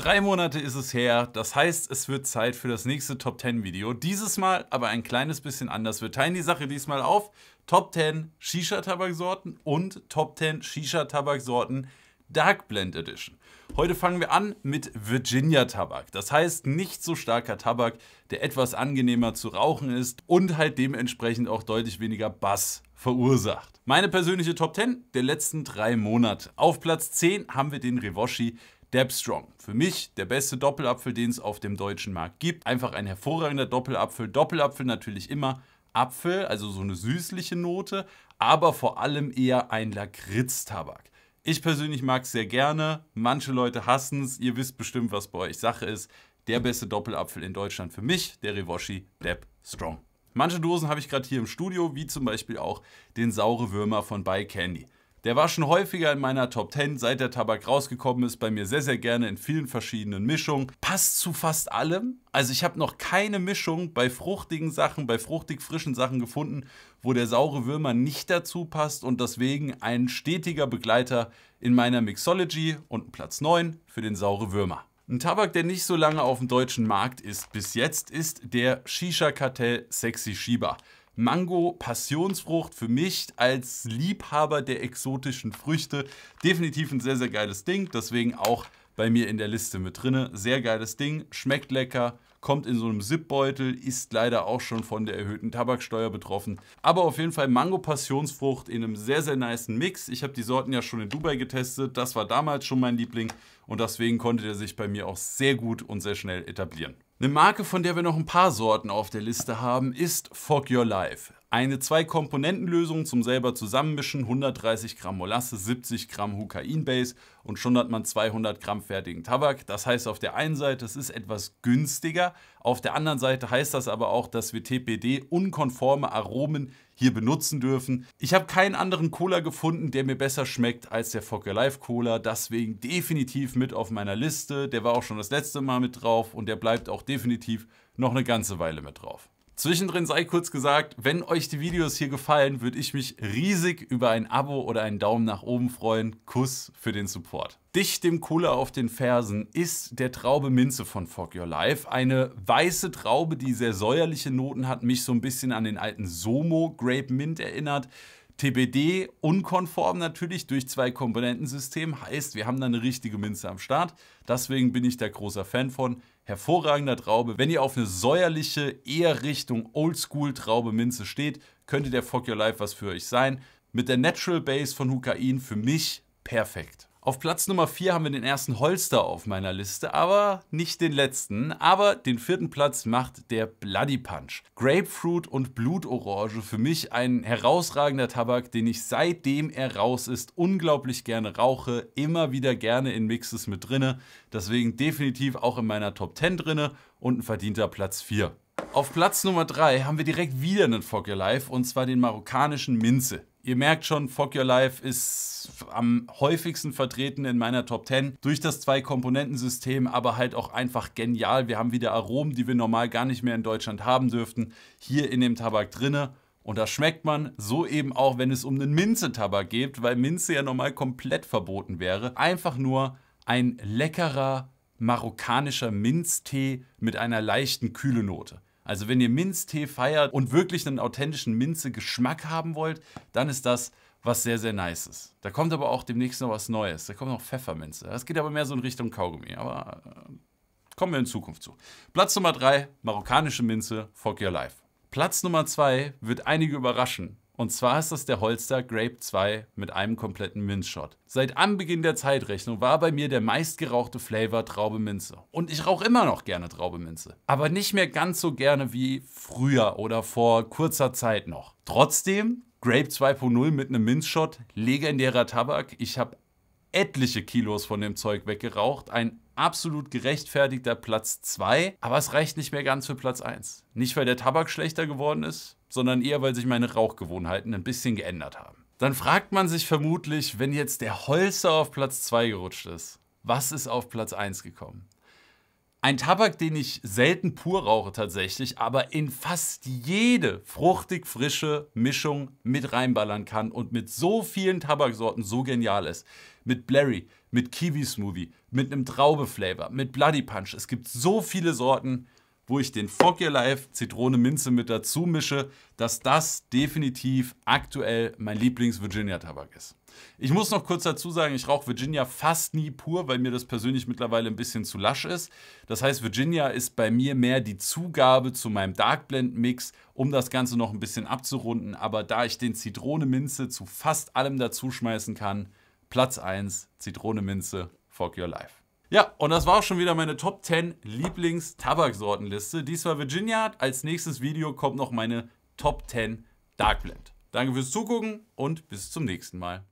Drei Monate ist es her, das heißt, es wird Zeit für das nächste Top 10 Video. Dieses Mal aber ein kleines bisschen anders. Wir teilen die Sache diesmal auf. Top 10 Shisha-Tabaksorten und Top 10 Shisha-Tabaksorten Dark Blend Edition. Heute fangen wir an mit Virginia Tabak. Das heißt, nicht so starker Tabak, der etwas angenehmer zu rauchen ist und halt dementsprechend auch deutlich weniger Bass verursacht. Meine persönliche Top 10 der letzten drei Monate. Auf Platz 10 haben wir den Revoshi Debstrong. Für mich der beste Doppelapfel, den es auf dem deutschen Markt gibt. Einfach ein hervorragender Doppelapfel. Doppelapfel natürlich immer Apfel, also so eine süßliche Note, aber vor allem eher ein Lakritztabak. Ich persönlich mag es sehr gerne, manche Leute hassen es, ihr wisst bestimmt, was bei euch Sache ist. Der beste Doppelapfel in Deutschland für mich, der Revoshi Depp Strong. Manche Dosen habe ich gerade hier im Studio, wie zum Beispiel auch den saure Würmer von By Candy. Der war schon häufiger in meiner Top 10, seit der Tabak rausgekommen ist, bei mir sehr, sehr gerne in vielen verschiedenen Mischungen. Passt zu fast allem. Also ich habe noch keine Mischung bei fruchtigen Sachen, bei fruchtig frischen Sachen gefunden, wo der saure Würmer nicht dazu passt und deswegen ein stetiger Begleiter in meiner Mixology und Platz 9 für den saure Würmer. Ein Tabak, der nicht so lange auf dem deutschen Markt ist bis jetzt, ist der Shisha-Kartell Sexy Shiba. Mango, Passionsfrucht für mich als Liebhaber der exotischen Früchte. Definitiv ein sehr, sehr geiles Ding. Deswegen auch bei mir in der Liste mit drin. Sehr geiles Ding, schmeckt lecker, kommt in so einem Zipbeutel, ist leider auch schon von der erhöhten Tabaksteuer betroffen. Aber auf jeden Fall Mango Passionsfrucht in einem sehr, sehr niceen Mix. Ich habe die Sorten ja schon in Dubai getestet, das war damals schon mein Liebling und deswegen konnte der sich bei mir auch sehr gut und sehr schnell etablieren. Eine Marke, von der wir noch ein paar Sorten auf der Liste haben, ist Fog Your Life. Eine Zwei-Komponenten-Lösung zum selber zusammenmischen, 130 Gramm Molasse, 70 Gramm Hukain-Base und schon hat man 200 Gramm fertigen Tabak. Das heißt auf der einen Seite, es ist etwas günstiger, auf der anderen Seite heißt das aber auch, dass wir TPD-unkonforme Aromen hier benutzen dürfen. Ich habe keinen anderen Cola gefunden, der mir besser schmeckt als der Fuck Life Cola. Deswegen definitiv mit auf meiner Liste. Der war auch schon das letzte Mal mit drauf und der bleibt auch definitiv noch eine ganze Weile mit drauf. Zwischendrin sei kurz gesagt, wenn euch die Videos hier gefallen, würde ich mich riesig über ein Abo oder einen Daumen nach oben freuen. Kuss für den Support. Dicht dem Cola auf den Fersen ist der Traube Minze von Fuck Your Life. Eine weiße Traube, die sehr säuerliche Noten hat, mich so ein bisschen an den alten Somo Grape Mint erinnert. TBD unkonform natürlich durch zwei Komponentensystem heißt, wir haben da eine richtige Minze am Start. Deswegen bin ich da großer Fan von. Hervorragender Traube. Wenn ihr auf eine säuerliche, eher Richtung Oldschool Traube Minze steht, könnte der Fuck Your Life was für euch sein. Mit der Natural Base von Hukain für mich perfekt. Auf Platz Nummer 4 haben wir den ersten Holster auf meiner Liste, aber nicht den letzten. Aber den vierten Platz macht der Bloody Punch. Grapefruit und Blutorange, für mich ein herausragender Tabak, den ich seitdem er raus ist, unglaublich gerne rauche, immer wieder gerne in Mixes mit drinne. Deswegen definitiv auch in meiner Top 10 drinne und ein verdienter Platz 4. Auf Platz Nummer 3 haben wir direkt wieder einen Fuck Your Life und zwar den marokkanischen Minze. Ihr merkt schon, Fuck Your Life ist am häufigsten vertreten in meiner Top 10 durch das Zwei-Komponenten-System, aber halt auch einfach genial. Wir haben wieder Aromen, die wir normal gar nicht mehr in Deutschland haben dürften, hier in dem Tabak drinne. Und das schmeckt man so eben auch, wenn es um den Minzetabak geht, weil Minze ja normal komplett verboten wäre. Einfach nur ein leckerer marokkanischer Minztee mit einer leichten Kühle Note. Also wenn ihr Minztee feiert und wirklich einen authentischen Minze-Geschmack haben wollt, dann ist das was sehr, sehr nice Da kommt aber auch demnächst noch was Neues. Da kommt noch Pfefferminze. Das geht aber mehr so in Richtung Kaugummi. Aber äh, kommen wir in Zukunft zu. Platz Nummer 3, marokkanische Minze, Fuck Your Life. Platz Nummer 2 wird einige überraschen. Und zwar ist das der Holster Grape 2 mit einem kompletten Minzshot. Seit Anbeginn der Zeitrechnung war bei mir der meistgerauchte Flavor Traube Minze. Und ich rauche immer noch gerne Traube Minze. Aber nicht mehr ganz so gerne wie früher oder vor kurzer Zeit noch. Trotzdem, Grape 2.0 mit einem Minzshot, legendärer Tabak. Ich habe etliche Kilos von dem Zeug weggeraucht. Ein absolut gerechtfertigter Platz 2, aber es reicht nicht mehr ganz für Platz 1. Nicht, weil der Tabak schlechter geworden ist, sondern eher, weil sich meine Rauchgewohnheiten ein bisschen geändert haben. Dann fragt man sich vermutlich, wenn jetzt der Holzer auf Platz 2 gerutscht ist, was ist auf Platz 1 gekommen? Ein Tabak, den ich selten pur rauche tatsächlich, aber in fast jede fruchtig frische Mischung mit reinballern kann und mit so vielen Tabaksorten so genial ist. Mit Blurry, mit Kiwi Smoothie, mit einem Traube Flavor, mit Bloody Punch. Es gibt so viele Sorten, wo ich den Your Life Zitrone Minze mit dazu mische, dass das definitiv aktuell mein Lieblings-Virginia-Tabak ist. Ich muss noch kurz dazu sagen, ich rauche Virginia fast nie pur, weil mir das persönlich mittlerweile ein bisschen zu lasch ist. Das heißt, Virginia ist bei mir mehr die Zugabe zu meinem Dark Blend Mix, um das Ganze noch ein bisschen abzurunden. Aber da ich den Zitrone Minze zu fast allem dazu schmeißen kann, Platz 1, Zitrone Minze, Fuck Your Life. Ja, und das war auch schon wieder meine Top 10 Lieblings-Tabaksortenliste. Dies war Virginia. Als nächstes Video kommt noch meine Top 10 Dark Blend. Danke fürs Zugucken und bis zum nächsten Mal.